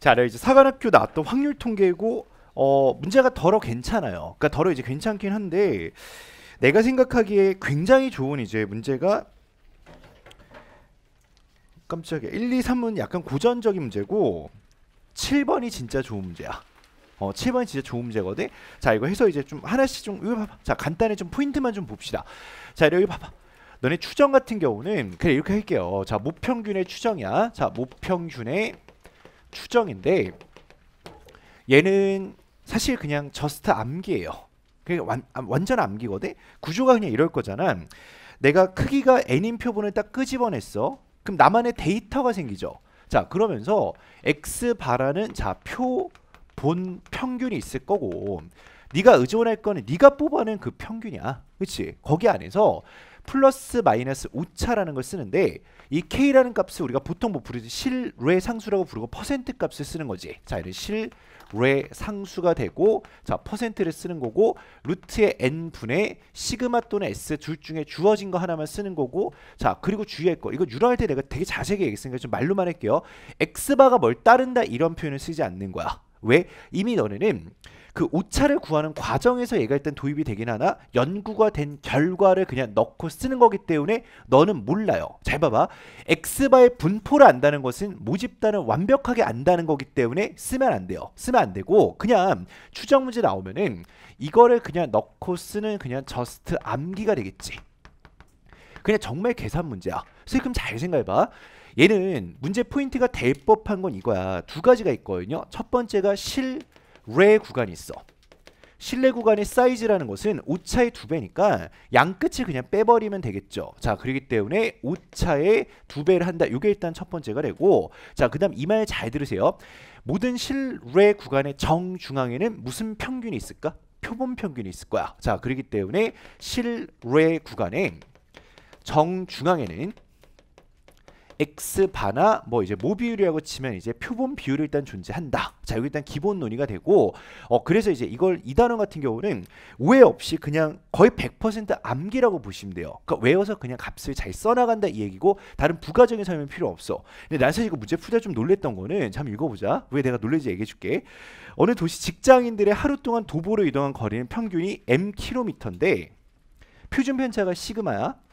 자, 이제 사관학교 나왔던 확률 통계고 어, 문제가 덜어 괜찮아요. 그러니까 덜어 이제 괜찮긴 한데 내가 생각하기에 굉장히 좋은 이제 문제가 깜짝이야. 1, 2, 3은 약간 고전적인 문제고 7번이 진짜 좋은 문제야. 어, 7번이 진짜 좋은 문제거든. 자, 이거 해서 이제 좀 하나씩 좀 여기 봐봐. 자, 간단히 좀 포인트만 좀 봅시다. 자, 여기 봐봐. 너네 추정 같은 경우는 그래 이렇게 할게요. 자, 모평균의 추정이야. 자, 모평균의 추정인데 얘는 사실 그냥 저스트 암기예요. 그냥 완, 완전 암기거든. 구조가 그냥 이럴 거잖아. 내가 크기가 n인 표본을 딱 끄집어냈어. 그럼 나만의 데이터가 생기죠. 자 그러면서 x 바라는 자표본 평균이 있을 거고 네가 의존할 거는 네가 뽑아낸 그 평균이야. 그렇지? 거기 안에서 플러스 마이너스 오차라는 걸 쓰는데 이 k라는 값을 우리가 보통 뭐 부르지 실뢰 상수라고 부르고 퍼센트 값을 쓰는 거지. 자, 이런 실뢰 상수가 되고 자, 퍼센트를 쓰는 거고 루트의 n분의 시그마 또는 s 둘 중에 주어진 거 하나만 쓰는 거고 자, 그리고 주의할 거. 이거 유라할 때 내가 되게 자세하게 얘기했으니까 좀 말로만 할게요. x바가 뭘 따른다 이런 표현을 쓰지 않는 거야. 왜? 이미 너네는 그 오차를 구하는 과정에서 얘가 일단 도입이 되긴 하나 연구가 된 결과를 그냥 넣고 쓰는 거기 때문에 너는 몰라요. 잘 봐봐. x바의 분포를 안다는 것은 모집단을 완벽하게 안다는 거기 때문에 쓰면 안 돼요. 쓰면 안 되고 그냥 추정 문제 나오면은 이거를 그냥 넣고 쓰는 그냥 저스트 암기가 되겠지. 그냥 정말 계산 문제야. 그럼 잘 생각해봐. 얘는 문제 포인트가 될 법한 건 이거야. 두 가지가 있거든요. 첫 번째가 실레 구간이 있어. 실내 구간의 사이즈라는 것은 오차의 두 배니까 양끝을 그냥 빼버리면 되겠죠. 자, 그렇기 때문에 오차의 두 배를 한다. 이게 일단 첫 번째가 되고 자, 그 다음 이 말 잘 들으세요. 모든 실외 구간의 정중앙에는 무슨 평균이 있을까? 표본 평균이 있을 거야. 자, 그렇기 때문에 실외 구간의 정중앙에는 x 바나 뭐 이제 모비율이라고 치면 이제 표본 비율이 일단 존재한다. 자 여기 일단 기본 논의가 되고 어 그래서 이제 이걸 이단어 같은 경우는 오해 없이 그냥 거의 100% 암기라고 보시면 돼요. 그러니까 외워서 그냥 값을 잘 써나간다 이 얘기고 다른 부가적인 설명 필요 없어. 근데 난 사실 이거 문제 풀다 좀 놀랬던 거는 참 읽어보자. 왜 내가 놀래지 얘기해줄게. 어느 도시 직장인들의 하루 동안 도보로 이동한 거리는 평균이 m 킬로미터인데 표준 편차가 시그마야.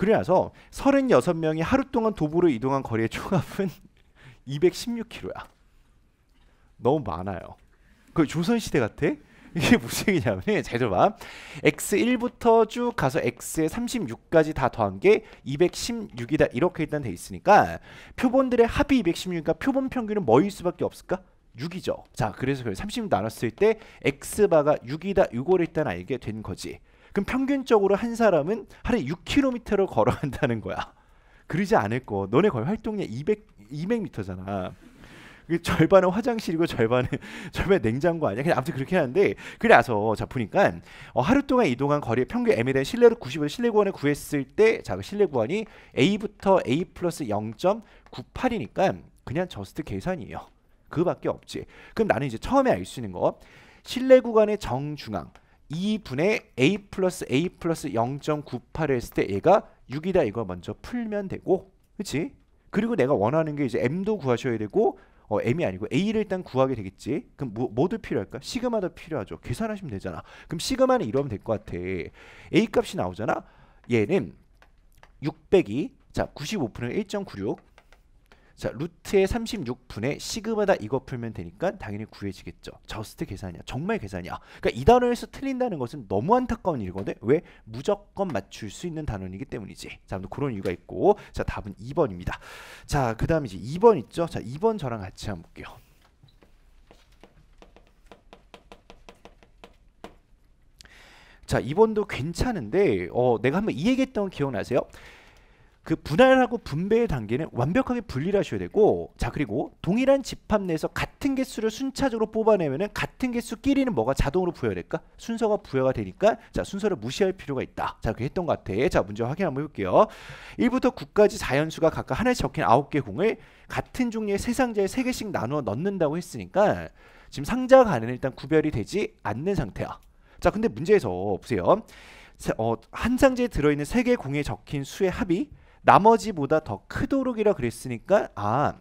그래서 36명이 하루 동안 도보로 이동한 거리의 총합은 216km야. 너무 많아요. 그 조선 시대 같아? 이게 무슨 얘기냐면 잘 들어봐. x1부터 쭉 가서 x에 36까지 다 더한 게 216이다 이렇게 일단 돼 있으니까 표본들의 합이 216이니까 표본 평균은 뭐일 수밖에 없을까? 6이죠. 자, 그래서 3 6 나눴을 때 x바가 6이다 이걸 일단 알게 된 거지. 그럼 평균적으로 한 사람은 하루에 6km를 걸어간다는 거야. 그러지 않을 거. 너네 거의 활동량 200 200m잖아. 절반은 화장실이고 절반은 절반 냉장고 아니야. 그냥 아무튼 그렇게 하는데 그래서 자 보니까 어, 하루 동안 이동한 거리의 평균 M에 실내로 9 0에 실내 구간을 구했을 때자 그 실내 구간이 A부터 A 플러스 0.98이니까 그냥 저스트 계산이에요. 그밖에 없지. 그럼 나는 이제 처음에 알 수 있는 거 실내 구간의 정중앙 2분의 a 플러스 a 플러스 0.98을 했을 때 얘가 6이다 이거 먼저 풀면 되고 그치? 그리고 내가 원하는 게 이제 m도 구하셔야 되고 어, m이 아니고 a를 일단 구하게 되겠지 그럼 뭐, 뭐도 필요할까? 시그마도 필요하죠 계산하시면 되잖아 그럼 시그마는 이러면 될 것 같아 a 값이 나오잖아 얘는 600이 자 95%는 1.96자 루트의 36분의 시그마다 이거 풀면 되니까 당연히 구해지겠죠. 저스트 계산이야. 정말 계산이야. 그러니까 이 단어에서 틀린다는 것은 너무 안타까운 일이거든. 왜? 무조건 맞출 수 있는 단원이기 때문이지. 자, 아무 그런 이유가 있고 자 답은 2번입니다. 자, 그 다음 이제 2번 있죠. 자, 2번 저랑 같이 한번 볼게요. 자, 2번도 괜찮은데 어, 내가 한번 이 얘기했던 거 기억나세요? 그 분할하고 분배의 단계는 완벽하게 분리를 하셔야 되고 자 그리고 동일한 집합 내에서 같은 개수를 순차적으로 뽑아내면은 같은 개수끼리는 뭐가 자동으로 부여될까? 순서가 부여가 되니까 자 순서를 무시할 필요가 있다 자 그렇게 했던 것 같아 자 문제 확인 한번 해볼게요 1부터 9까지 4연수가 각각 하나에 적힌 9개 공을 같은 종류의 세 상자에 3개씩 나누어 넣는다고 했으니까 지금 상자 간에는 일단 구별이 되지 않는 상태야 자 근데 문제에서 보세요 어, 한 상자에 들어있는 3개 공에 적힌 수의 합이 나머지보다 더 크도록이라 그랬으니까 아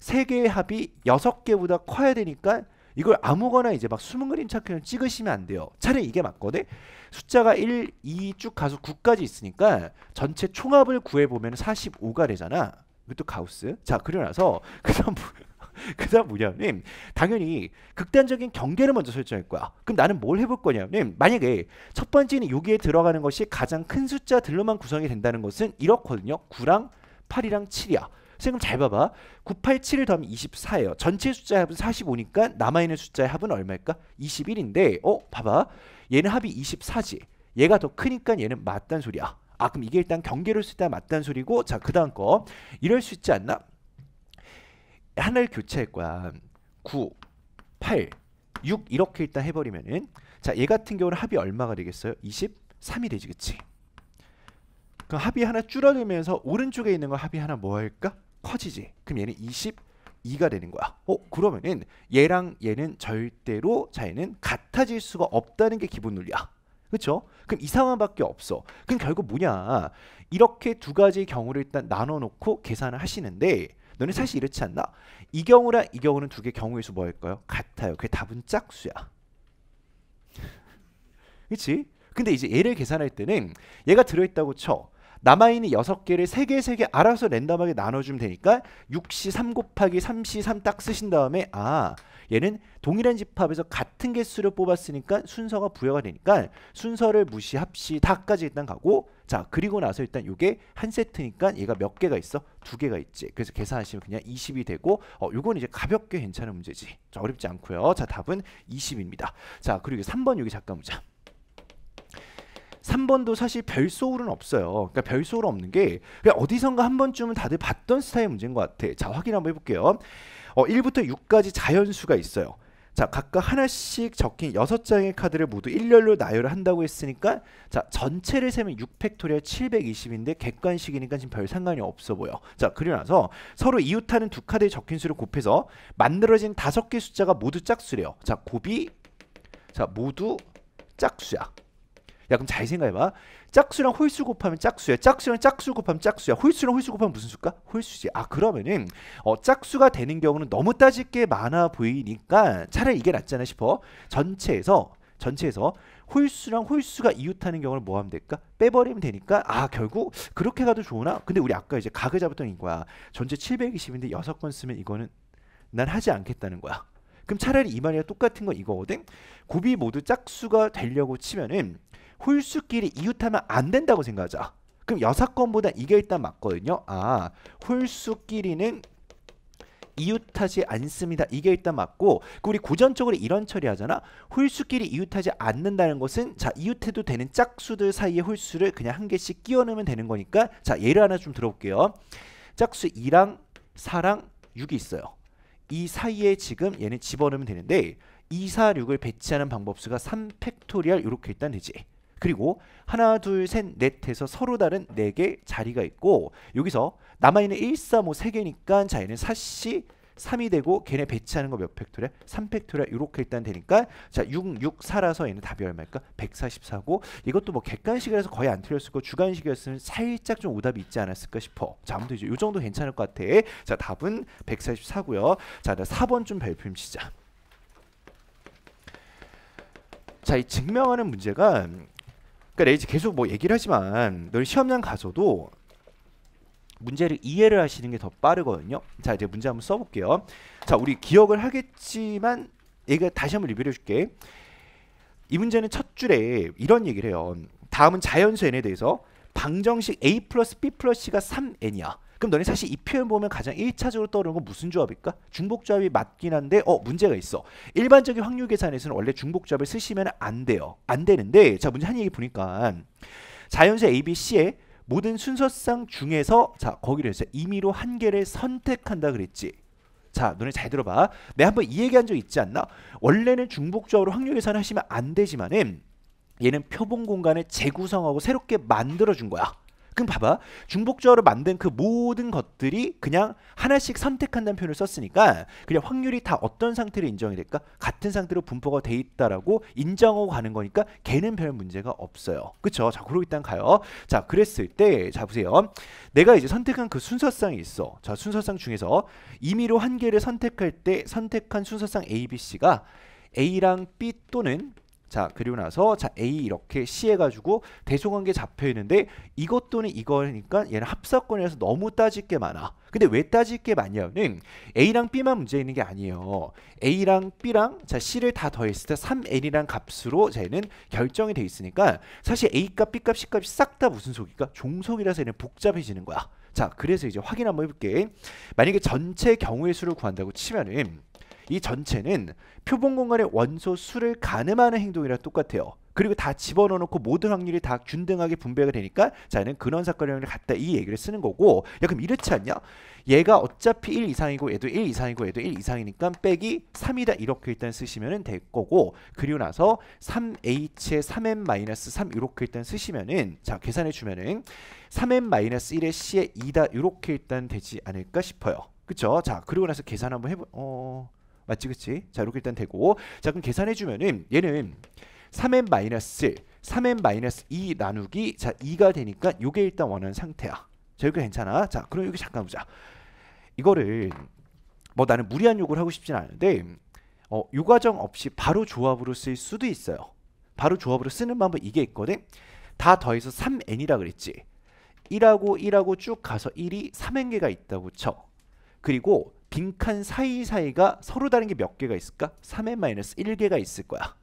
세 개의 합이 여섯 개보다 커야 되니까 이걸 아무거나 이제 막 숨은 그림 찾기는 찍으시면 안 돼요. 차라리 이게 맞거든. 숫자가 1, 2 쭉 가서 9까지 있으니까 전체 총합을 구해 보면 45가 되잖아. 이것도 가우스. 자, 그리 나서 그다음 그다음 뭐냐면 당연히 극단적인 경계를 먼저 설정할 거야. 그럼 나는 뭘 해볼 거냐면 만약에 첫 번째는 여기에 들어가는 것이 가장 큰 숫자들로만 구성이 된다는 것은 이렇거든요. 9랑 8이랑 7이야. 선생님 잘 봐봐. 9, 8, 7을 더하면 24예요. 전체 숫자의 합은 45니까 남아있는 숫자의 합은 얼마일까? 21인데 어? 봐봐. 얘는 합이 24지. 얘가 더 크니까 얘는 맞단 소리야. 아 그럼 이게 일단 경계를 쓰다 맞단 소리고 자그 다음 거 이럴 수 있지 않나? 하나 교체할 거야. 9, 8, 6 이렇게 일단 해버리면은 자 얘 같은 경우는 합이 얼마가 되겠어요? 23이 되지 그치? 그 합이 하나 줄어들면서 오른쪽에 있는 거 합이 하나 뭐 할까? 커지지. 그럼 얘는 22가 되는 거야. 어 그러면은 얘랑 얘는 절대로 자 얘는 같아질 수가 없다는 게 기본 논리야. 그쵸 그럼 이 상황밖에 없어. 그럼 결국 뭐냐? 이렇게 두 가지 경우를 일단 나눠 놓고 계산을 하시는데 너는 사실 이렇지 않나? 이 경우랑 이 경우는 두 개 경우의 수 뭐일까요? 같아요. 그게 답은 짝수야. 그렇지? 근데 이제 얘를 계산할 때는 얘가 들어있다고 쳐. 남아있는 6개를 세 개 세 개 알아서 랜덤하게 나눠주면 되니까 6시 3 곱하기 3시 3딱 쓰신 다음에 아 얘는 동일한 집합에서 같은 개수를 뽑았으니까 순서가 부여가 되니까 순서를 무시합시 다까지 일단 가고 자 그리고 나서 일단 이게 한 세트니까 얘가 몇 개가 있어? 두 개가 있지. 그래서 계산하시면 그냥 20이 되고 어 요건 이제 가볍게 괜찮은 문제지. 자 어렵지 않고요. 자 답은 20입니다. 자 그리고 3번 여기 잠깐 보자. 3번도 사실 별 소울은 없어요. 그러니까 별 소울 없는 게 그냥 어디선가 한 번쯤은 다들 봤던 스타일 문제인 것 같아. 자 확인 한번 해볼게요. 어, 1부터 6까지 자연수가 있어요. 자, 각각 하나씩 적힌 여섯 장의 카드를 모두 일렬로 나열을 한다고 했으니까 자, 전체를 세면 6팩토리얼 720인데 객관식이니까 지금 별 상관이 없어 보여. 자, 그리고 나서 서로 이웃하는 두 카드의 적힌 수를 곱해서 만들어진 다섯 개 숫자가 모두 짝수래요. 자, 곱이 자, 모두 짝수야. 야 그럼 잘 생각해봐 짝수랑 홀수 곱하면 짝수야 짝수랑 짝수 곱하면 짝수야 홀수랑 홀수 곱하면 무슨 수일까? 홀수지 아 그러면은 어, 짝수가 되는 경우는 너무 따질 게 많아 보이니까 차라리 이게 낫지않아 싶어 전체에서 전체에서 홀수랑 홀수가 이웃하는 경우를 뭐 하면 될까? 빼버리면 되니까 아 결국 그렇게 가도 좋으나 근데 우리 아까 이제 각을 잡았던 거야 전체 720인데 6건 쓰면 이거는 난 하지 않겠다는 거야 그럼 차라리 이 말이랑 똑같은 건 이거거든. 곱비 모두 짝수가 되려고 치면은 홀수끼리 이웃하면 안 된다고 생각하자. 그럼 여사건보다 이게 일단 맞거든요. 아, 홀수끼리는 이웃하지 않습니다. 이게 일단 맞고 우리 고전적으로 이런 처리하잖아. 홀수끼리 이웃하지 않는다는 것은 자 이웃해도 되는 짝수들 사이에 홀수를 그냥 한 개씩 끼워 넣으면 되는 거니까 자 예를 하나 좀 들어볼게요. 짝수 2랑 4랑 6이 있어요. 이 사이에 지금 얘는 집어넣으면 되는데 2, 4, 6을 배치하는 방법수가 3 팩토리얼 이렇게 일단 되지. 그리고 하나, 둘, 셋, 넷 해서 서로 다른 4개 자리가 있고 여기서 남아있는 1, 3, 5 3개니까 자 얘는 4 c 3이 되고 걔네 배치하는 거 몇 팩토리아? 3팩토리아 이렇게 일단 되니까 자 6, 6, 4라서 얘는 답이 얼마일까? 144고 이것도 뭐 객관식이라서 거의 안 틀렸을거 주관식이었으면 살짝 좀 오답이 있지 않았을까 싶어 자 아무튼 이제 요 정도 괜찮을 것 같아 자 답은 144고요 자 4번 좀 발표임 치자자 이 증명하는 문제가 그러니까 레이지 계속 뭐 얘기를 하지만 널 시험장 가서도 문제를 이해를 하시는 게 더 빠르거든요. 자, 이제 문제 한번 써볼게요. 자, 우리 기억을 하겠지만 얘가 다시 한번 리뷰를 해줄게. 이 문제는 첫 줄에 이런 얘기를 해요. 다음은 자연수 n에 대해서 방정식 a 플러스 b 플러스 c가 3n이야. 그럼 너네 사실 이 표현 보면 가장 1차적으로 떠오르는 건 무슨 조합일까? 중복조합이 맞긴 한데 어 문제가 있어. 일반적인 확률 계산에서는 원래 중복조합을 쓰시면 안 돼요. 안 되는데 자 문제 한 얘기 보니까 자연수 a, b, c에 모든 순서상 중에서 자 거기를 이제 임의로 한 개를 선택한다 그랬지. 자 눈에 잘 들어봐. 내가 한번 이 얘기한 적 있지 않나? 원래는 중복조으로 확률 계산하시면 안 되지만은 얘는 표본 공간을 재구성하고 새롭게 만들어준 거야. 그럼 봐봐. 중복적으로 만든 그 모든 것들이 그냥 하나씩 선택한다는 표현을 썼으니까 그냥 확률이 다 어떤 상태로 인정이 될까? 같은 상태로 분포가 돼 있다라고 인정하고 가는 거니까 걔는 별 문제가 없어요. 그쵸? 자, 그러고 일단 가요. 자, 그랬을 때, 자, 보세요. 내가 이제 선택한 그 순서상이 있어. 자, 순서상 중에서 임의로 한 개를 선택할 때 선택한 순서상 A, B, C가 A랑 B 또는 자 그리고 나서 자 A 이렇게 C 해가지고 대소관계 잡혀 있는데 이것 또는 이거니까 얘는 합사권에서 너무 따질 게 많아. 근데 왜 따질 게 많냐면 A랑 B만 문제 있는 게 아니에요. A랑 B랑 자 C를 다 더했을 때 3N이란 값으로 얘는 결정이 돼 있으니까 사실 A값, B값, C값이 싹 다 무슨 속일까? 종속이라서 얘는 복잡해지는 거야. 자 그래서 이제 확인 한번 해볼게. 만약에 전체 경우의 수를 구한다고 치면은 이 전체는 표본 공간의 원소 수를 가늠하는 행동이랑 똑같아요. 그리고 다 집어넣어놓고 모든 확률이 다 균등하게 분배가 되니까 자 얘는 근원사건형을 갖다 이 얘기를 쓰는 거고 야 그럼 이렇지 않냐? 얘가 어차피 1 이상이고 얘도 1 이상이고 얘도 1 이상이니까 빼기 3이다 이렇게 일단 쓰시면 될 거고 그리고 나서 3h에 3 m 3 이렇게 일단 쓰시면은 자 계산해 주면은 3 m 1에 c에 2다 이렇게 일단 되지 않을까 싶어요. 그쵸? 자 그리고 나서 계산 한번 해보... 어... 맞지 그치? 자 이렇게 일단 되고 자 그럼 계산해주면은 얘는 3n 마이너스 3n 마이너스 2 나누기 자 2가 되니까 요게 일단 원하는 상태야 자이게 괜찮아 자 그럼 여기 잠깐 보자 이거를 뭐 나는 무리한 욕을 하고 싶진 않은데 어, 요 과정 없이 바로 조합으로 쓸 수도 있어요 바로 조합으로 쓰는 방법 이게 있거든 다 더해서 3n이라 그랬지 1하고 1하고 쭉 가서 1이 3n개가 있다고 쳐 그리고 빈칸 사이사이가 서로 다른 게 몇 개가 있을까? 3의 마이너스 1개가 있을 거야.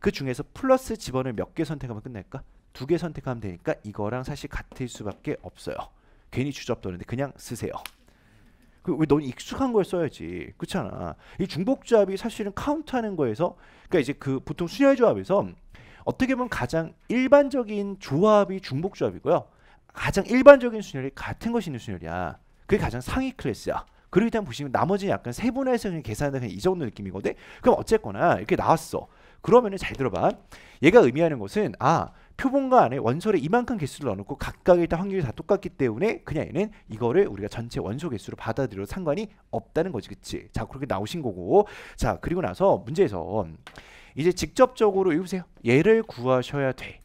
그 중에서 플러스 집번을 몇 개 선택하면 끝날까? 두 개 선택하면 되니까 이거랑 사실 같을 수밖에 없어요. 괜히 주접도는데 그냥 쓰세요. 그왜넌 익숙한 걸 써야지. 그렇잖아. 이 중복 조합이 사실은 카운트하는 거에서 그러니까 이제 그 보통 순열 조합에서 어떻게 보면 가장 일반적인 조합이 중복 조합이고요. 가장 일반적인 순열이 같은 것이 있는 순열이야. 그게 가장 상위 클래스야. 그렇기 때문에 보시면 나머지 약간 세분화해서 그냥 계산하는 그냥 이 정도 느낌이거든. 그럼 어쨌거나 이렇게 나왔어. 그러면은 잘 들어봐. 얘가 의미하는 것은 아 표본과 안에 원소를 이만큼 개수를 넣어놓고 각각의 일단 확률이 다 똑같기 때문에 그냥 얘는 이거를 우리가 전체 원소 개수로 받아들여도 상관이 없다는 거지 그치 자 그렇게 나오신 거고 자 그리고 나서 문제에서 이제 직접적으로 읽보세요 얘를 구하셔야 돼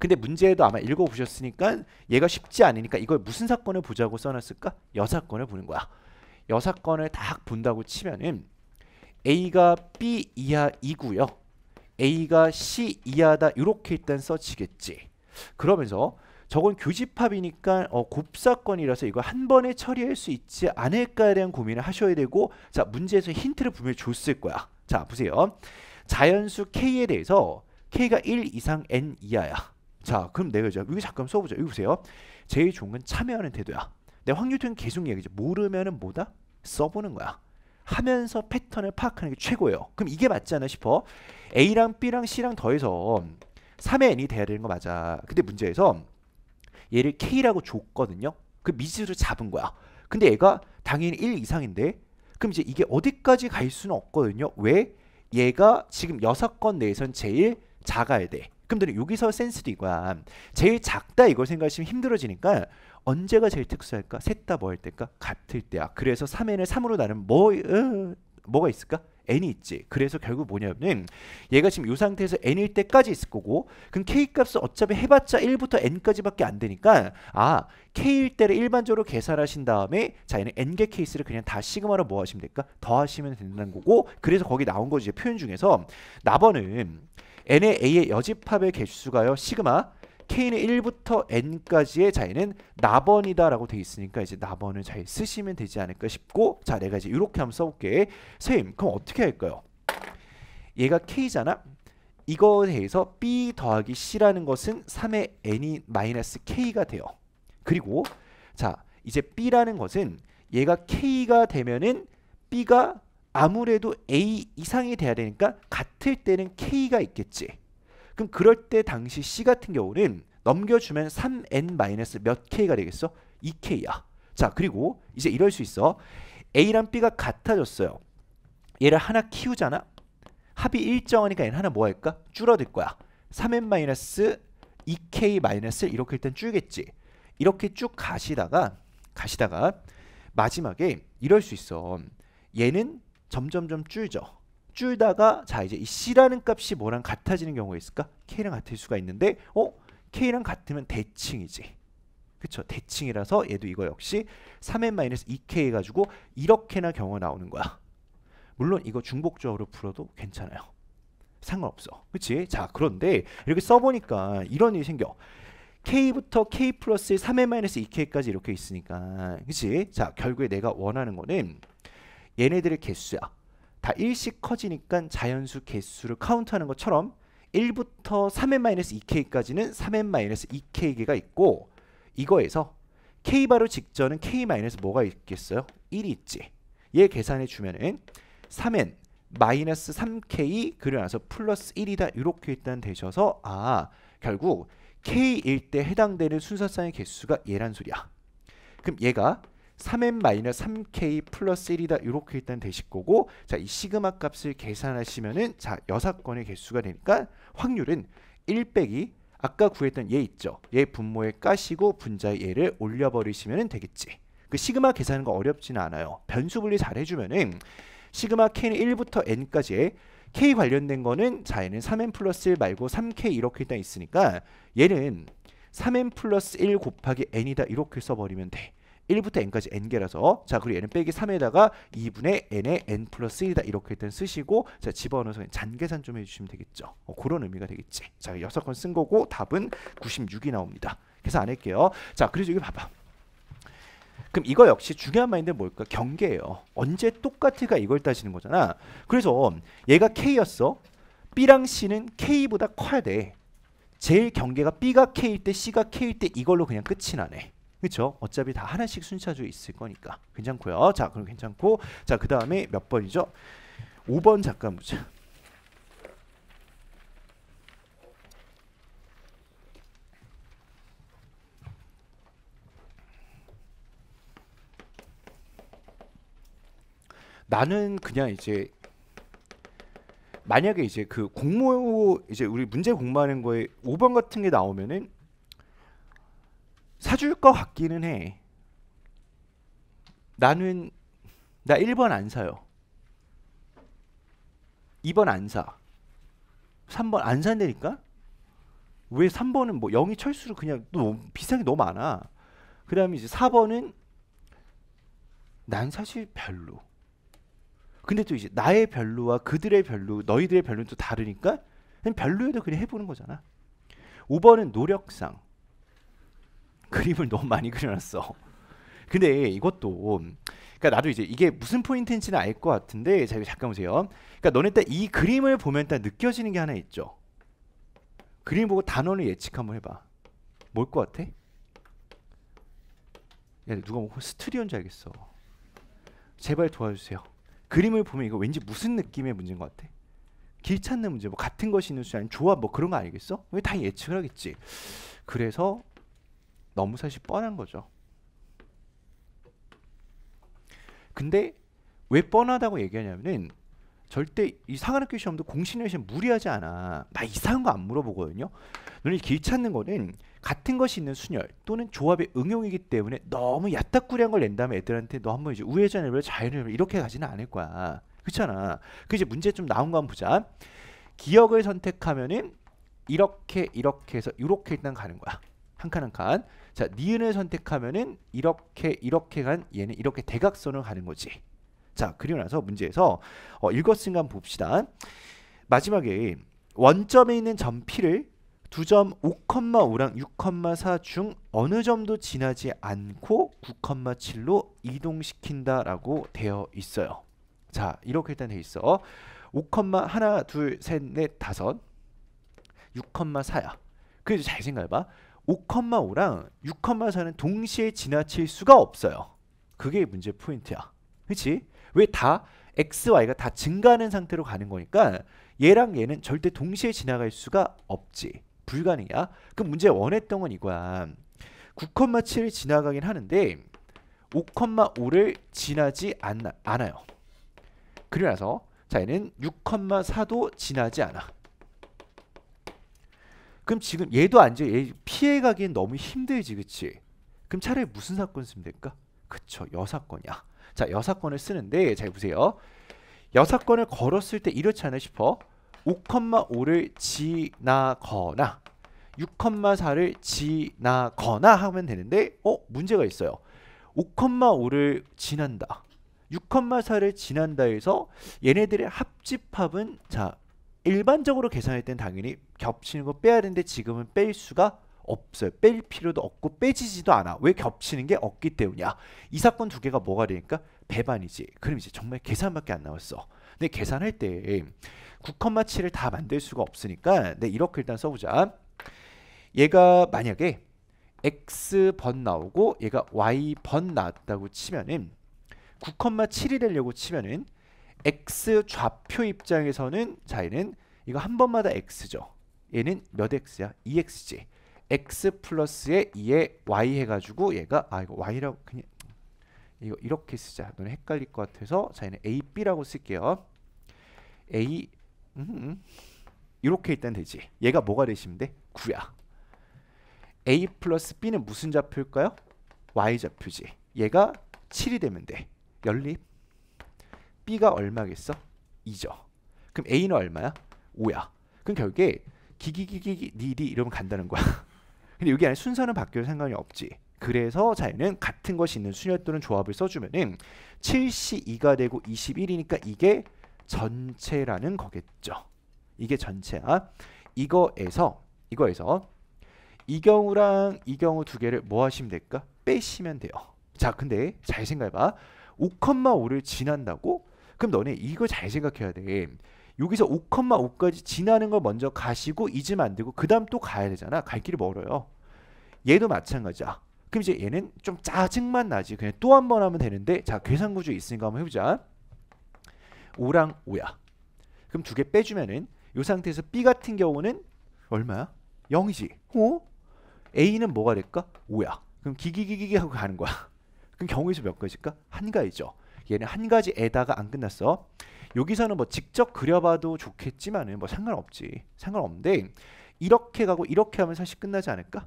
근데 문제도 아마 읽어보셨으니까 얘가 쉽지 않으니까 이걸 무슨 사건을 보자고 써놨을까? 여사건을 보는 거야. 여사건을 딱 본다고 치면은 A가 B 이하이고요. A가 C 이하다 이렇게 일단 써지겠지. 그러면서 저건 교집합이니까 어, 곱사건이라서 이걸 한 번에 처리할 수 있지 않을까에 대한 고민을 하셔야 되고 자 문제에서 힌트를 분명히 줬을 거야. 자 보세요. 자연수 K에 대해서 K가 1 이상 N 이하야. 자, 그럼 내가 이제 여기 잠깐 써보자. 여기 보세요. 제일 좋은 건 참여하는 태도야. 내확률유튼 계속 얘기죠. 모르면은 뭐다? 써보는 거야. 하면서 패턴을 파악하는 게 최고예요. 그럼 이게 맞지 않나 싶어. A랑 B랑 C랑 더해서 3의 N이 돼야 되는 거 맞아. 근데 문제에서 얘를 K라고 줬거든요. 그미지수를 잡은 거야. 근데 얘가 당연히 1 이상인데 그럼 이제 이게 어디까지 갈 수는 없거든요. 왜? 얘가 지금 6건 내에선 제일 작아야 돼. 그럼 여기서 센스리가 아, 제일 작다 이걸 생각하시면 힘들어지니까 언제가 제일 특수할까? 셋다뭐 할 때일까? 같을 때야. 아, 그래서 3n을 3으로 나는 뭐 으, 어, 뭐가 있을까? n이 있지. 그래서 결국 뭐냐면 얘가 지금 이 상태에서 n일 때까지 있을 거고 그럼 k값은 어차피 해봤자 1부터 n까지밖에 안 되니까 아 k일 때를 일반적으로 계산하신 다음에 자 얘는 n개 케이스를 그냥 다 시그마로 뭐 하시면 될까? 더 하시면 된다는 거고 그래서 거기 나온 거지 표현 중에서 나번은 n의 a의 여집합의 개수가요. 시그마 k는 1부터 n까지의 자리는 나번이다라고 돼 있으니까 이제 나번을 잘 쓰시면 되지 않을까 싶고 자 내가 네 이제 이렇게 한번 써볼게. 선생님 그럼 어떻게 할까요? 얘가 k잖아. 이거에 대해서 b 더하기 c라는 것은 3의 n이 마이너스 k가 돼요. 그리고 자 이제 b라는 것은 얘가 k가 되면은 b가 아무래도 A 이상이 돼야 되니까 같을 때는 K가 있겠지. 그럼 그럴 때 당시 C 같은 경우는 넘겨주면 3n 마이너스 몇 K가 되겠어? 2K야. 자 그리고 이제 이럴 수 있어. A랑 B가 같아졌어요. 얘를 하나 키우잖아. 합이 일정하니까 얘는 하나 뭐 할까? 줄어들 거야. 3n 마이너스 2k 마이너스 이렇게 일단 줄겠지. 이렇게 쭉 가시다가 가시다가 마지막에 이럴 수 있어. 얘는 점점점 줄죠. 줄다가 자 이제 이 C라는 값이 뭐랑 같아지는 경우가 있을까? K랑 같을 수가 있는데 어? K랑 같으면 대칭이지. 그쵸? 대칭이라서 얘도 이거 역시 3n-2k 해 가지고 이렇게나 경우가 나오는 거야. 물론 이거 중복조합으로 풀어도 괜찮아요. 상관없어. 그치? 자 그런데 이렇게 써보니까 이런 일이 생겨. k부터 k 플러스 3n-2k까지 이렇게 있으니까 그치? 자 결국에 내가 원하는 거는 얘네들의 개수야. 다 1씩 커지니까 자연수 개수를 카운트하는 것처럼 1부터 3n-2k까지는 3 n 2 k 계가 있고 이거에서 k바로 직전은 k- 뭐가 있겠어요? 1이 있지. 얘 계산해 주면은 3n 마이너스 3k 그려놔서 플러스 1이다 이렇게 일단 되셔서 아 결국 k일 때 해당되는 순서쌍의 개수가 얘란 소리야. 그럼 얘가 3n 3k 플러스 1이다 이렇게 일단 되실 거고 자 이 시그마 값을 계산하시면은 자 여사건의 개수가 되니까 확률은 1 빼기 아까 구했던 얘 있죠 얘 분모에 까시고 분자의 얘를 올려버리시면 되겠지 그 시그마 계산은 거 어렵지는 않아요 변수 분리 잘 해주면은 시그마 k는 1부터 n까지의 k 관련된 거는 자 얘는 3n 플러스 1 말고 3k 이렇게 일단 있으니까 얘는 3n 플러스 1 곱하기 n이다 이렇게 써버리면 돼 1부터 n까지 n개라서 자 그리고 얘는 빼기 3에다가 2분의 n 에 n 플러스 1이다 이렇게 일단 쓰시고 자 집어넣어서 잔계산 좀 해주시면 되겠죠 어, 그런 의미가 되겠지 자 6건 쓴 거고 답은 96이 나옵니다 계산 안 할게요 자그리고 여기 봐봐 그럼 이거 역시 중요한 마인드 는 뭘까? 경계예요. 언제 똑같을까 이걸 따지는 거잖아. 그래서 얘가 K였어. B랑 C는 K보다 커야 돼. 제일 경계가 B가 K일 때 C가 K일 때 이걸로 그냥 끝이 나네. 그렇죠? 어차피 다 하나씩 순차적 있을 거니까 괜찮고요. 자, 그럼 괜찮고 자, 그 다음에 몇 번이죠? 5번 잠깐 보자. 나는 그냥 이제 만약에 이제 그 공모 이제 우리 문제 공부하는 거에 5번 같은 게 나오면은 사줄 것 같기는 해. 나는 나 1번 안 사요. 2번 안 사. 3번 안 산다니까? 왜 3번은 뭐 0이 철수로 그냥 또 비싼 게 너무 많아. 그 다음에 이제 4번은 난 사실 별로. 근데 또 이제 나의 별로와 그들의 별로, 너희들의 별로는 또 다르니까 그냥 별로에도 그냥 해보는 거잖아. 5번은 노력상. 그림을 너무 많이 그려놨어. 근데 이것도 그러니까 나도 이제 이게 무슨 포인트인지는 알 것 같은데 자 잠깐 보세요. 그러니까 너네 딱이 그림을 보면 딱 느껴지는 게 하나 있죠. 그림 보고 단어를 예측 한번 해봐. 뭘 것 같아? 야 누가 뭐 스트리온 줄 알겠어. 제발 도와주세요. 그림을 보면 이거 왠지 무슨 느낌의 문제인 것 같아? 길 찾는 문제, 뭐 같은 것이 있는 수준, 조합 뭐 그런 거 알겠어? 왜 다 예측을 하겠지? 그래서 너무 사실 뻔한 거죠. 근데 왜 뻔하다고 얘기하냐면은 절대 이 상한학교 시험도 공신의 시험 무리하지 않아. 막 이상한 거 안 물어보거든요. 눈이 길 찾는 거는 같은 것이 있는 순열 또는 조합의 응용이기 때문에 너무 얕다꾸리한 걸낸 다음에 애들한테 너 한번 이제 우회전 일별 자연 일별 이렇게 가지는 않을 거야. 그렇잖아. 그 이제 문제 좀 나온 거 한번 보자. 기억을 선택하면은 이렇게 이렇게 해서 이렇게 일단 가는 거야. 한칸한 칸. 자, 니은을 선택하면은 이렇게 이렇게 간 얘는 이렇게 대각선으로 가는 거지. 자, 그리고 나서 문제에서 어, 읽었으니까 봅시다. 마지막에 원점에 있는 점피를2점 5,5랑 6,4 중 어느 점도 지나지 않고 9,7로 이동시킨다라고 되어 있어요. 자, 이렇게 일단 돼 있어. 5,1, 2, 3, 4, 5 6,4야. 그래도 잘 생각해봐. 5,5랑 6,4는 동시에 지나칠 수가 없어요. 그게 문제 포인트야. 그렇지? 왜 다 x, y가 다 증가하는 상태로 가는 거니까 얘랑 얘는 절대 동시에 지나갈 수가 없지. 불가능이야. 그럼 문제 원했던 건 이거야. 9,7을 지나가긴 하는데 5,5를 지나지 않, 않아요. 그리고 나서 자 얘는 6,4도 지나지 않아. 그럼 지금 얘도 앉아 얘 피해가기엔 너무 힘들지 그치? 그럼 차라리 무슨 사건 쓰면 될까? 그쵸 여사건이야. 자 여사건을 쓰는데 잘 보세요. 여사건을 걸었을 때 이렇지 않아 싶어 5,5를 지나거나 6,4를 지나거나 하면 되는데 어 문제가 있어요. 5,5를 지난다. 6,4를 지난다 해서 얘네들의 합집합은 자 일반적으로 계산할 땐 당연히 겹치는 거 빼야 되는데 지금은 뺄 수가 없어요. 뺄 필요도 없고 빼지지도 않아. 왜 겹치는 게 없기 때문이야. 이 사건 두 개가 뭐가 되니까 배반이지. 그럼 이제 정말 계산밖에 안 나왔어. 근데 계산할 때 9,7을 다 만들 수가 없으니까 네, 이렇게 일단 써보자. 얘가 만약에 x번 나오고 얘가 y번 나왔다고 치면은 9,7이 되려고 치면은 x 좌표 입장에서는 자 얘는 이거 한 번마다 x죠. 얘는 몇 x야? 2x지. x 플러스에 2에 y 해가지고 얘가 아 이거 y라고 그냥 이거 이렇게 쓰자. 너네 헷갈릴 것 같아서 자 얘는 a b라고 쓸게요. a 음, 음, 이렇게 일단 되지. 얘가 뭐가 되시면 돼? 9야. a 플러스 b는 무슨 좌표일까요? y 좌표지. 얘가 7이 되면 돼. 연립. B가 얼마겠어? 2죠. 그럼 A는 얼마야? 5야. 그럼 결국에 기기기기 니리 이러면 간다는 거야. 근데 여기 안에 순서는 바뀔 상관이 없지. 그래서 자연는 같은 것이 있는 순열 또는 조합을 써주면은 72가 되고 21이니까 이게 전체라는 거겠죠. 이게 전체야. 이거에서 이거에서 이 경우랑 이 경우 두 개를 뭐 하시면 될까? 빼시면 돼요. 자, 근데 잘 생각해봐. 5,5를 지난다고 그럼 너네 이거 잘 생각해야 돼. 여기서 5,5까지 지나는 걸 먼저 가시고 잊으면 안되고그 다음 또 가야 되잖아. 갈 길이 멀어요. 얘도 마찬가지야. 그럼 이제 얘는 좀 짜증만 나지. 그냥 또 한 번 하면 되는데 자 계산구조 있으니까 한번 해보자. 5랑 5야. 그럼 두 개 빼주면은 이 상태에서 B 같은 경우는 얼마야? 0이지. 어? A는 뭐가 될까? 5야. 그럼 기기기기기 하고 가는 거야. 그럼 경우에서 몇 가지일까? 한 가지죠. 얘는 한 가지 에다가 안 끝났어. 여기서는 뭐 직접 그려봐도 좋겠지만은 뭐 상관없지. 상관없는데 이렇게 가고 이렇게 하면 사실 끝나지 않을까?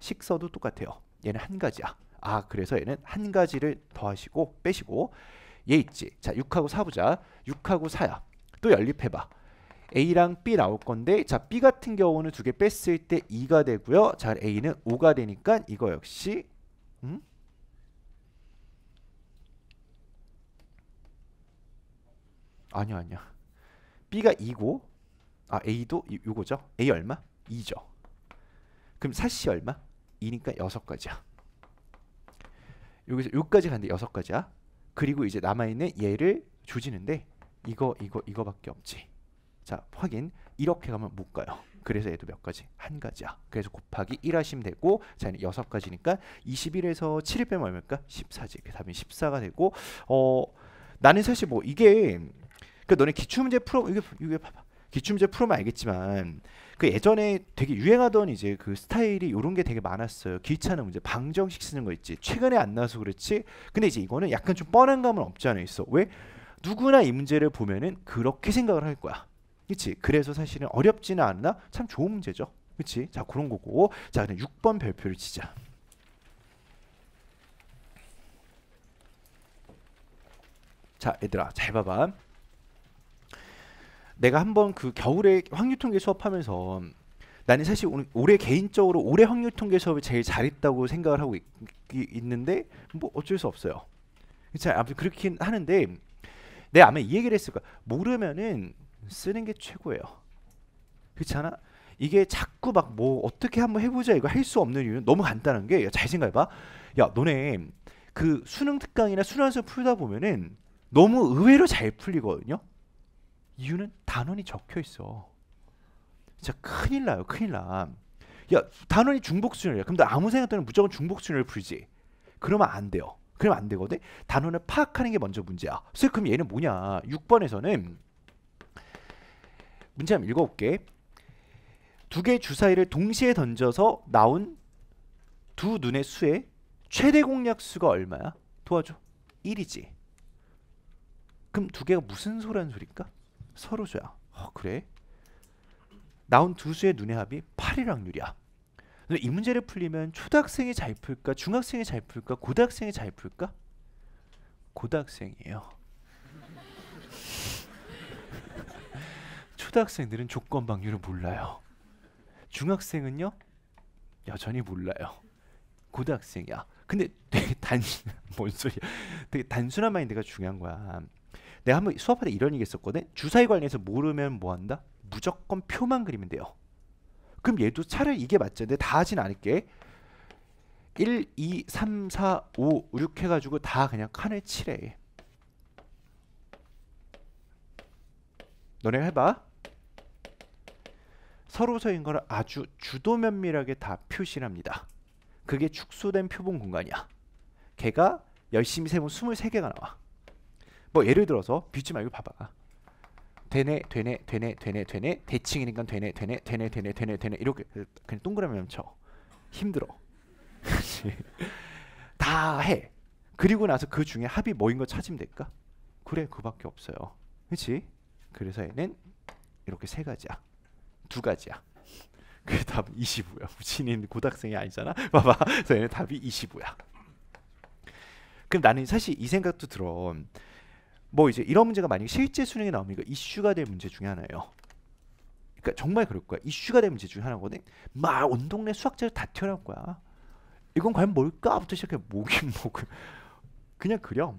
식서도 똑같아요. 얘는 한 가지야. 아 그래서 얘는 한 가지를 더하시고 빼시고 얘 있지. 자 6하고 4 보자. 6하고 4야. 또 연립해봐. A랑 B 나올 건데 자 B 같은 경우는 두 개 뺐을 때 2가 되고요. 자 A는 5가 되니까 이거 역시 음? 아니요 아니요 B가 2고 아 A도 이, 요거죠 A 얼마? 2죠 그럼 4C 얼마? 2니까 6가지야 여기서 여기까지 갔는데 6가지야 그리고 이제 남아있는 얘를 조지는데 이거 이거 이거밖에 없지 자 확인 이렇게 가면 못 가요 그래서 얘도 몇 가지? 한 가지야 그래서 곱하기 1 하시면 되고 자 여섯 가지니까 21에서 7을 빼면 얼마일까? 14지 그 답이 14가 되고 어 나는 사실 뭐 이게 그러니까 너네 기출문제 풀어 이게 이게 봐봐. 기출문제 풀어면 알겠지만 그 예전에 되게 유행하던 이제 그 스타일이 요런 게 되게 많았어요. 귀찮은 문제, 방정식 쓰는 거 있지. 최근에 안 나와서 그렇지. 근데 이제 이거는 약간 좀 뻔한 감은 없지 않아 있어. 왜? 누구나 이 문제를 보면은 그렇게 생각을 할 거야. 그치 그래서 사실은 어렵지는 않나? 참 좋은 문제죠. 그치 자, 그런 거고. 자, 그럼 6번 별표를 치자. 자, 얘들아. 잘 봐봐. 내가 한번 그 겨울에 확률통계 수업하면서 나는 사실 올해 개인적으로 올해 확률통계 수업을 제일 잘했다고 생각을 하고 있, 있는데 뭐 어쩔 수 없어요. 자, 아무튼 그렇긴 하는데 내 아마 이 얘기를 했을 거 모르면은 쓰는 게 최고예요. 그렇잖아. 이게 자꾸 막 뭐 어떻게 한번 해보자 이거 할 수 없는 이유는 너무 간단한 게 잘 생각해봐. 야 너네 그 수능 특강이나 수련수 풀다 보면은 너무 의외로 잘 풀리거든요. 이유는 단원이 적혀 있어. 진짜 큰일 나요. 큰일 나. 야 단원이 중복순열이야. 그럼 나 아무 생각 도 때는 무조건 중복순열을 풀지. 그러면 안 돼요. 그러면 안 되거든. 단원을 파악하는 게 먼저 문제야. 그래서 그럼 얘는 뭐냐? 6번에서는 문제 한번 읽어볼게. 두 개의 주사위를 동시에 던져서 나온 두 눈의 수의 최대 공략수가 얼마야? 도와줘. 1이지. 그럼 두 개가 무슨 소란 리 소리일까? 서로 수야. 어, 그래? 나온 두 수의 눈의 합이 8이랑 률이야. 이 문제를 풀리면 초등학생이 잘 풀까? 중학생이 잘 풀까? 고등학생이 잘 풀까? 고등학생이에요. 초등학생들은 조건방률을 몰라요. 중학생은요? 여전히 몰라요. 고등학생이야. 근데 되게 단순 뭔 소리야? 되게 단순한 마인드가 중요한 거야. 내가 한번 수업할 때 이런 얘기 했었거든. 주사위 관련해서 모르면 뭐 한다? 무조건 표만 그리면 돼요. 그럼 얘도 차라리 이게 맞지. 근데 다 하진 않을게. 1, 2, 3, 4, 5, 6 해가지고 다 그냥 칸을 칠해. 너네 해봐. 서로서인 걸 아주 주도 면밀하게 다 표시합니다. 그게 축소된 표본 공간이야. 걔가 열심히 세면 23개가 나와. 뭐 예를 들어서 뷰지 말고 봐봐. 되네 되네 되네 되네 되네 대칭이니까 되네 되네 되네 되네 되네 되네 이렇게 그냥 동그라미 멈춰 힘들어 다해 그리고 나서 그 중에 합이 뭐인 거 찾으면 될까 그래 그밖에 없어요 그렇지 그래서 얘는 이렇게 세 가지야 두 가지야 그답은 25야 우진이 고등학생이 아니잖아 봐봐 그래서 얘는 답이 25야 그럼 나는 사실 이 생각도 들어 뭐 이제 이런 문제가 만약에 실제 수능에 나오면 이 이슈가 될 문제 중에 하나예요. 그러니까 정말 그럴 거야. 이슈가 될 문제 중에 하나거든. 막온 동네 수학자를 다 튀어나올 거야. 이건 과연 뭘까부터 시작해 목이 뭐고 그냥 그려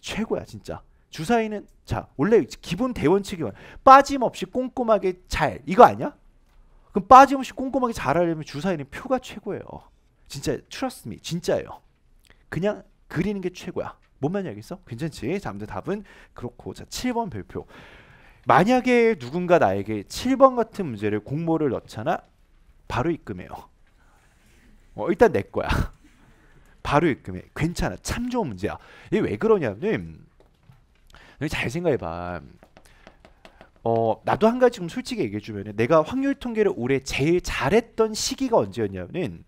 최고야 진짜 주사위는 자 원래 기본 대원칙이 빠짐없이 꼼꼼하게 잘 이거 아니야? 그럼 빠짐없이 꼼꼼하게 잘하려면 주사위는 표가 최고예요 진짜 트러스미 진짜예요 그냥 그리는 게 최고야 뭔 말인지 알겠어? 괜찮지? 자, 아무튼 답은 그렇고 자, 7번 별표. 만약에 누군가 나에게 7번 같은 문제를 공모를 넣잖아. 바로 입금해요. 어, 일단 내 거야. 바로 입금해. 괜찮아. 참 좋은 문제야. 이게 왜 그러냐면 잘 생각해봐. 어, 나도 한 가지 좀 솔직히 얘기해주면 내가 확률 통계를 올해 제일 잘했던 시기가 언제였냐면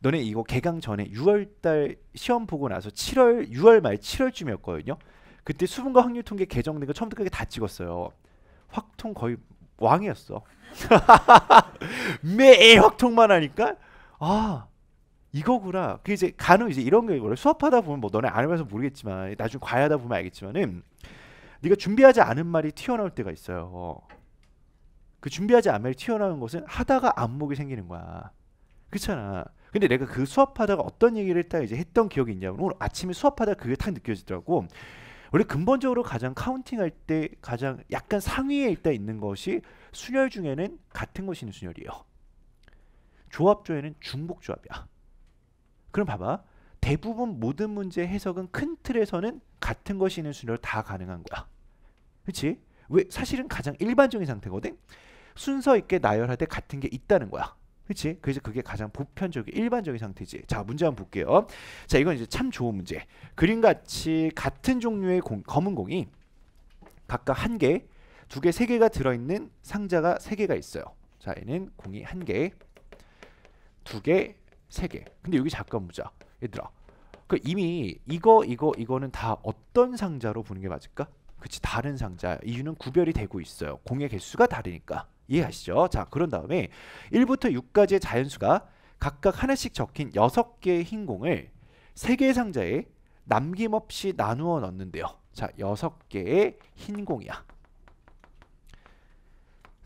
너네 이거 개강 전에 6월달 시험 보고 나서 7월 6월 말 7월쯤이었거든요. 그때 수분과 확률 통계 개정된 거 처음부터 끝까지 다 찍었어요. 확통 거의 왕이었어. 매일 확통만 하니까 아 이거구나. 그 이제 간혹 이제 이런 게 원래 수업하다 보면 뭐 너네 안 해봐서 모르겠지만 나중에 과외하다 보면 알겠지만은 네가 준비하지 않은 말이 튀어나올 때가 있어요. 그 준비하지 않은 말이 튀어나오는 것은 하다가 안목이 생기는 거야. 그렇잖아. 근데 내가 그 수업하다가 어떤 얘기를 딱 이제 했던 기억이 있냐면 오늘 아침에 수업하다 가 그게 딱 느껴지더라고. 원래 근본적으로 가장 카운팅할 때 가장 약간 상위에 일단 있는 것이 순열 중에는 같은 것이 있는 순열이에요. 조합 중에는 중복 조합이야. 그럼 봐봐. 대부분 모든 문제 해석은 큰 틀에서는 같은 것이 있는 순열 다 가능한 거야. 그치왜 사실은 가장 일반적인 상태거든. 순서 있게 나열할 때 같은 게 있다는 거야. 그렇지? 그래서 그게 가장 보편적인 일반적인 상태지. 자 문제 한번 볼게요. 자 이건 이제 참 좋은 문제. 그림같이 같은 종류의 공, 검은 공이 각각 한 개, 두 개, 세 개가 들어있는 상자가 세 개가 있어요. 자 얘는 공이 한 개, 두 개, 세 개. 근데 여기 잠깐 보자, 얘들아. 그 이미 이거 이거 이거는 다 어떤 상자로 보는 게 맞을까? 그치 다른 상자. 이유는 구별이 되고 있어요. 공의 개수가 다르니까. 이해하시죠? 자, 그런 다음에 1부터 6까지의 자연수가 각각 하나씩 적힌 6개의 흰 공을 3개의 상자에 남김없이 나누어 넣는데요. 자, 6개의 흰 공이야.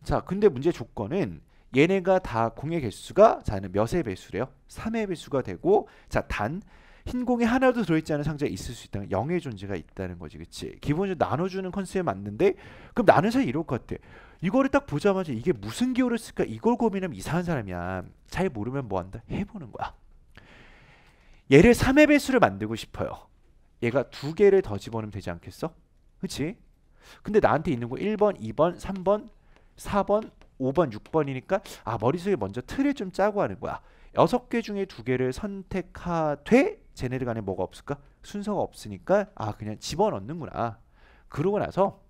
자, 근데 문제 조건은 얘네가 다 공의 개수가 자는 얘 몇의 배수래요? 3의 배수가 되고 자, 단 흰 공이 하나도 들어있지 않은 상자에 있을 수 있다는 0의 존재가 있다는 거지. 그치? 기본적으로 나눠주는 컨셉에 맞는데 그럼 나는 잘 이럴 것 같아. 이거를 딱 보자마자 이게 무슨 기호를 쓸까 이걸 고민하면 이상한 사람이야. 잘 모르면 뭐한다? 해보는 거야. 얘를 3의 배수를 만들고 싶어요. 얘가 두 개를 더 집어넣으면 되지 않겠어? 그치? 근데 나한테 있는 거 1번, 2번, 3번, 4번, 5번, 6번이니까 아 머릿속에 먼저 틀을 좀 짜고 하는 거야. 6개 중에 두개를 선택하되 쟤네들 간에 뭐가 없을까? 순서가 없으니까 아 그냥 집어넣는구나. 그러고 나서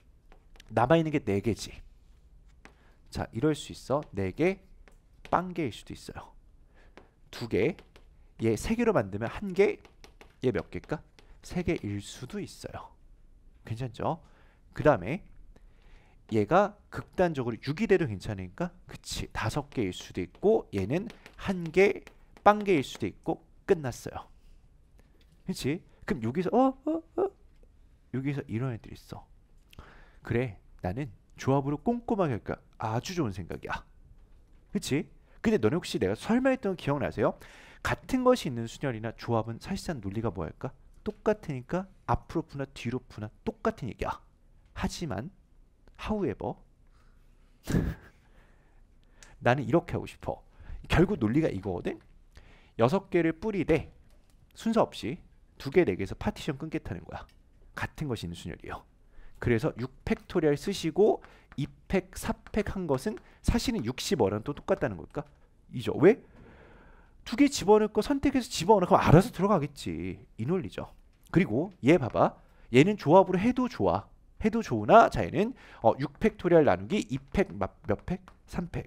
남아있는 게 4개지. 자 이럴 수 있어 4개 빵개일 수도 있어요 2개 얘 3개로 만들면 1개 얘 몇 개일까? 3개일 수도 있어요 괜찮죠? 그 다음에 얘가 극단적으로 6이 돼도 괜찮으니까 그치 5개일 수도 있고 얘는 1개 빵개일 수도 있고 끝났어요 그치? 그럼 여기서 어? 어? 어? 여기서 이런 애들 있어 그래 나는 조합으로 꼼꼼하게 할까 아주 좋은 생각이야. 그치? 근데 너네 혹시 내가 설명했던거 기억나세요? 같은 것이 있는 순열이나 조합은 사실상 논리가 뭐랄까? 똑같으니까 앞으로 푸나 뒤로 푸나 똑같은 얘기야. 하지만 하우에버 나는 이렇게 하고 싶어. 결국 논리가 이거거든. 여섯 개를 뿌리되 순서 없이 두 개, 네 개에서 파티션 끊겠다는 거야. 같은 것이 있는 순열이에요. 그래서 6팩토리얼 쓰시고 2팩, 4팩 한 것은 사실은 60어랑 또 똑같다는 걸까? 이죠. 왜? 두 개 집어넣고 선택해서 집어넣으면 알아서 들어가겠지. 이 논리죠. 그리고 얘 봐봐. 얘는 조합으로 해도 좋아. 해도 좋으나 자 얘는 어, 6팩토리얼 나누기 2팩 몇 팩? 3팩.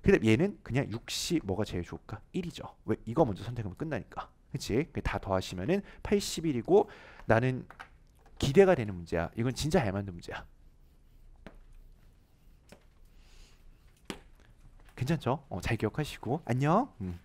그다음 얘는 그냥 60 뭐가 제일 좋을까? 1이죠. 왜? 이거 먼저 선택하면 끝나니까. 그치? 다 더하시면은 81이고 나는 기대가 되는 문제야. 이건 진짜 잘 만든 문제야. 괜찮죠? 어, 잘 기억하시고 안녕. 음.